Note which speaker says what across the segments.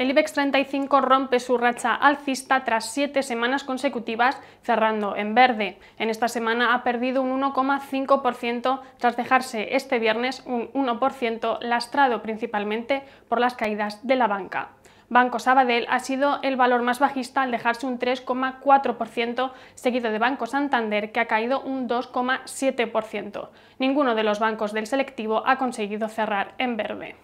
Speaker 1: el IBEX 35 rompe su racha alcista tras siete semanas consecutivas cerrando en verde. En esta semana ha perdido un 1,5% tras dejarse este viernes un 1% lastrado principalmente por las caídas de la banca. Banco Sabadell ha sido el valor más bajista al dejarse un 3,4%, seguido de Banco Santander, que ha caído un 2,7%. Ninguno de los bancos del selectivo ha conseguido cerrar en verde.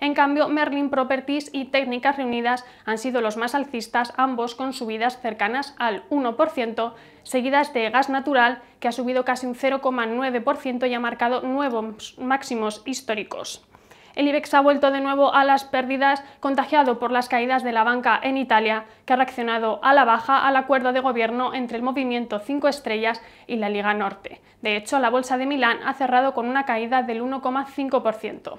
Speaker 1: En cambio, Merlin Properties y Técnicas Reunidas han sido los más alcistas, ambos con subidas cercanas al 1%, seguidas de Gas Natural, que ha subido casi un 0,9% y ha marcado nuevos máximos históricos. El IBEX ha vuelto de nuevo a las pérdidas, contagiado por las caídas de la banca en Italia, que ha reaccionado a la baja al acuerdo de gobierno entre el movimiento 5 estrellas y la Liga Norte. De hecho, la bolsa de Milán ha cerrado con una caída del 1,5%.